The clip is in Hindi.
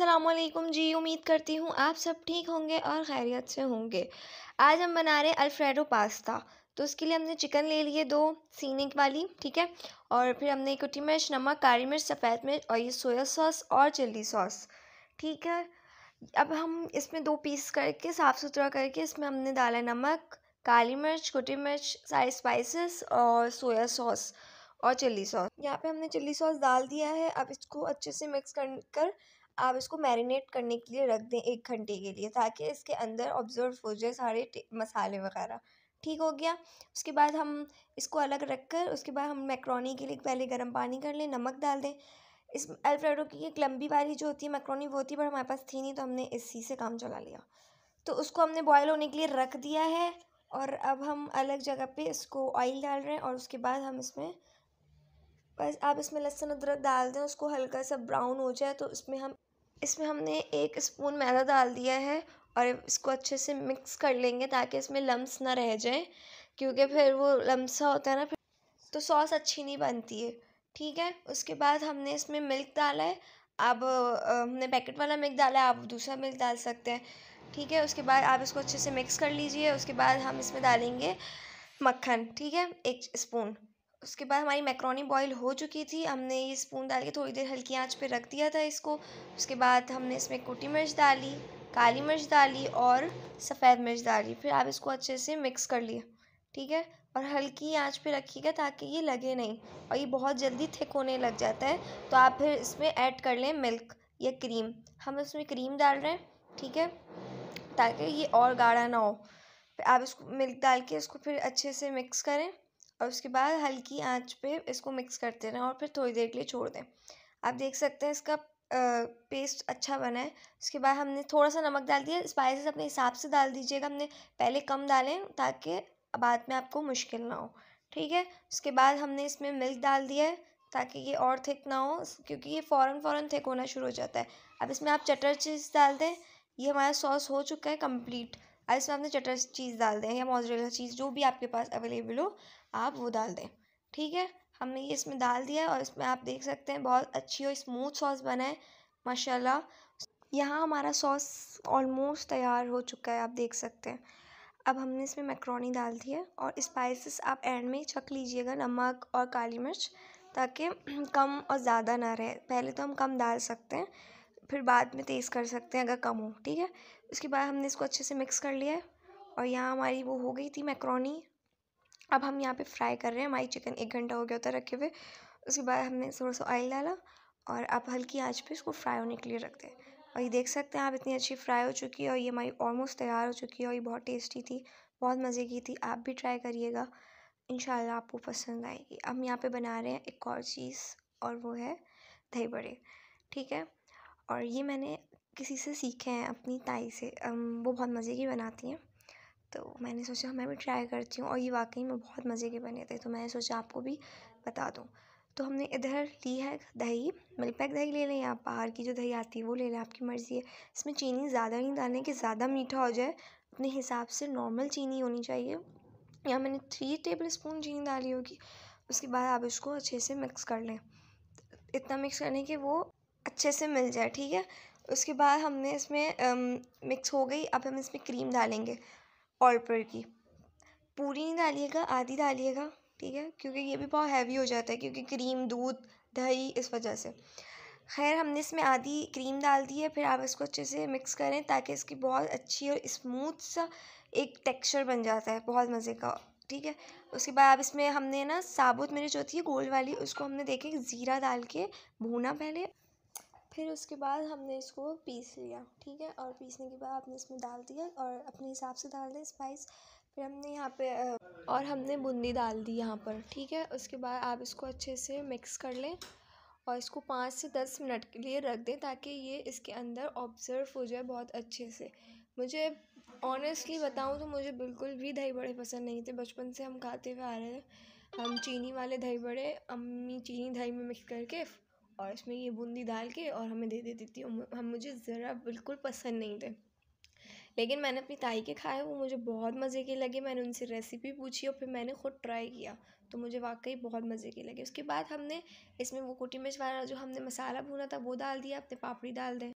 असलम जी उम्मीद करती हूँ आप सब ठीक होंगे और खैरियत से होंगे आज हम बना रहे हैं अल्फ्रेडो पास्ता तो उसके लिए हमने चिकन ले लिए दो सीने वाली ठीक है और फिर हमने कुटी मिर्च नमक काली मिर्च सफ़ेद मिर्च और ये सोया सॉस और चिल्ली सॉस ठीक है अब हम इसमें दो पीस करके साफ़ सुथरा करके इसमें हमने डाला नमक काली मिर्च कुटी मिर्च सारे स्पाइसिस और सोया सॉस और चिल्ली सॉस यहाँ पे हमने चिल्ली सॉस डाल दिया है अब इसको अच्छे से मिक्स कर कर आप इसको मैरिनेट करने के लिए रख दें एक घंटे के लिए ताकि इसके अंदर ऑब्ज़र्व हो जाए सारे मसाले वगैरह ठीक हो गया उसके बाद हम इसको अलग रख कर उसके बाद हम मैक्रोनी के लिए पहले गर्म पानी कर लें नमक डाल दें इस अल्फ्रेडो की एक लंबी वाली जो होती है मैक्रोनी वो होती है पर हमारे पास थी नहीं तो हमने इसी से काम चला लिया तो उसको हमने बॉयल होने के लिए रख दिया है और अब हम अलग जगह पे इसको ऑयल डाल रहे हैं और उसके बाद हम इसमें बस आप इसमें लहसुन अदरक डाल दें उसको हल्का सा ब्राउन हो जाए तो इसमें हम इसमें हमने एक स्पून मैदा डाल दिया है और इसको अच्छे से मिक्स कर लेंगे ताकि इसमें लम्स ना रह जाएं क्योंकि फिर वो लम्सा होता है ना फिर तो सॉस अच्छी नहीं बनती है ठीक है उसके बाद हमने इसमें मिल्क डाला है आप हमने पैकेट वाला मिल्क डाला है आप दूसरा मिल्क डाल सकते हैं ठीक है उसके बाद आप इसको अच्छे से मिक्स कर लीजिए उसके बाद हम इसमें डालेंगे मक्खन ठीक है एक स्पून उसके बाद हमारी मैक्रोनी बॉईल हो चुकी थी हमने ये स्पून डाल के थोड़ी देर हल्की आंच पे रख दिया था इसको उसके बाद हमने इसमें कुटी मिर्च डाली काली मिर्च डाली और सफ़ेद मिर्च डाली फिर आप इसको अच्छे से मिक्स कर लिए ठीक है और हल्की आंच पे रखिएगा ताकि ये लगे नहीं और ये बहुत जल्दी थिक होने लग जाता है तो आप फिर इसमें ऐड कर लें मिल्क या क्रीम हम इसमें क्रीम डाल रहे हैं ठीक है ताकि ये और गाढ़ा ना हो आप इसको मिल्क डाल के इसको फिर अच्छे से मिक्स करें और उसके बाद हल्की आंच पे इसको मिक्स करते रहें और फिर थोड़ी देर के लिए छोड़ दें आप देख सकते हैं इसका पेस्ट अच्छा बना है उसके बाद हमने थोड़ा सा नमक डाल दिया स्पाइसेस अपने हिसाब से डाल दीजिएगा हमने पहले कम डालें ताकि बाद में आपको मुश्किल ना हो ठीक है उसके बाद हमने इसमें मिल्क डाल दिया है ताकि ये और थिक ना हो क्योंकि ये फ़ौरन फ़ौरन थिक होना शुरू हो जाता है अब इसमें आप चटर चीज़ डाल दें ये हमारा सॉस हो चुका है कंप्लीट अब इसमें आपने चटर चीज़ डाल दें या मोजरेला चीज़ जो भी आपके पास अवेलेबल हो आप वो डाल दें ठीक है हमने ये इसमें डाल दिया है और इसमें आप देख सकते हैं बहुत अच्छी और स्मूथ सॉस बना है माशाल्लाह यहाँ हमारा सॉस ऑलमोस्ट तैयार हो चुका है आप देख सकते हैं अब हमने इसमें मैक्रोनी डाल दी है और स्पाइसेस आप एंड में चख लीजिएगा नमक और काली मिर्च ताकि कम और ज़्यादा ना रहे पहले तो हम कम डाल सकते हैं फिर बाद में तेज़ कर सकते हैं अगर कम हो ठीक है उसके बाद हमने इसको अच्छे से मिक्स कर लिया है और यहाँ हमारी वो हो गई थी मैक्रोनी अब हम यहाँ पे फ्राई कर रहे हैं हमारी चिकन एक घंटा हो गया होता रखे हुए उसके बाद हमने थोड़ा सा ऑयल डाला और अब हल्की आँच पर इसको फ्राई होने के लिए रख दें और ये देख सकते हैं आप इतनी अच्छी फ्राई हो चुकी है और ये हमारी ऑलमोस्ट तैयार हो चुकी है और ये बहुत टेस्टी थी बहुत मज़े की थी आप भी ट्राई करिएगा इन आपको पसंद आएगी हम यहाँ पे बना रहे हैं एक और चीज़ और वो है दही बड़े ठीक है और ये मैंने किसी से सीखे हैं अपनी ताई से वो बहुत मज़े की बनाती हैं तो मैंने सोचा मैं भी ट्राई करती हूँ और ये वाकई में बहुत मज़े के बने थे तो मैंने सोचा आपको भी बता दूँ तो हमने इधर ली है दही मिल्क पैक दही ले लें या बाहर की जो दही आती है वो ले लें आपकी मर्ज़ी है इसमें चीनी ज़्यादा नहीं डालें कि ज़्यादा मीठा हो जाए अपने हिसाब से नॉर्मल चीनी होनी चाहिए या मैंने थ्री टेबल स्पून चीनी डाली होगी उसके बाद आप इसको अच्छे से मिक्स कर लें इतना मिक्स कर लें कि वो अच्छे से मिल जाए ठीक है उसके बाद हमने इसमें मिक्स हो गई अब हम इसमें क्रीम डालेंगे और पर की पूरी नहीं डालिएगा आधी डालिएगा ठीक है क्योंकि ये भी बहुत हैवी हो जाता है क्योंकि क्रीम दूध दही इस वजह से खैर हमने इसमें आधी क्रीम डाल दी है फिर आप इसको अच्छे से मिक्स करें ताकि इसकी बहुत अच्छी और स्मूथ सा एक टेक्सचर बन जाता है बहुत मज़े का ठीक है उसके बाद अब इसमें हमने ना साबुत मेरी होती है गोल वाली उसको हमने देखे ज़ीरा डाल के भूना पहले फिर उसके बाद हमने इसको पीस लिया ठीक है और पीसने के बाद हमने इसमें डाल दिया और अपने हिसाब से डाल दें स्पाइस फिर हमने यहाँ पे और हमने बूंदी डाल दी यहाँ पर ठीक है उसके बाद आप इसको अच्छे से मिक्स कर लें और इसको पाँच से दस मिनट के लिए रख दें ताकि ये इसके अंदर ऑब्ज़र्व हो जाए बहुत अच्छे से मुझे ऑनेस्टली बताऊँ तो मुझे बिल्कुल भी दही बड़े पसंद नहीं थे बचपन से हम खाते हुए आ रहे हैं हम चीनी वाले दही बड़े अम्मी चीनी दही में मिक्स करके और इसमें ये बूंदी डाल के और हमें दे देती थी हम मुझे ज़रा बिल्कुल पसंद नहीं थे लेकिन मैंने अपनी ताई के खाए वो मुझे बहुत मज़े के लगे मैंने उनसे रेसिपी पूछी और फिर मैंने ख़ुद ट्राई किया तो मुझे वाकई बहुत मज़े के लगे उसके बाद हमने इसमें वो कुटी मिर्च वाला जो हमने मसाला भुना था वो डाल दिया अपने पापड़ी डाल दें